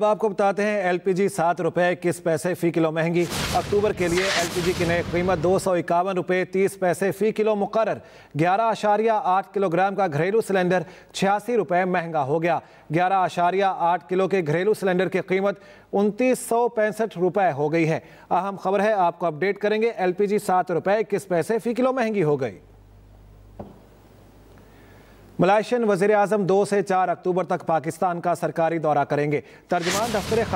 अब आपको बताते हैं एलपीजी सात रुपये किस पैसे फी किलो महंगी अक्टूबर के लिए एलपीजी की नई कीमत दो सौ इक्यावन रुपये तीस पैसे फी किलो मुकर ग्यारह आशारिया आठ किलोग्राम का घरेलू सिलेंडर छियासी रुपये महंगा हो गया ग्यारह आशारिया आठ किलो के घरेलू सिलेंडर की कीमत उनतीस सौ पैंसठ रुपये हो गई है अहम खबर है आपको अपडेट करेंगे एल पी जी सात रुपये किस पैसे फी किलो महंगी हो गई मलाइशियन वजीर अजम दो से चार अक्टूबर तक पाकिस्तान का सरकारी दौरा करेंगे तर्जमान दफ्तर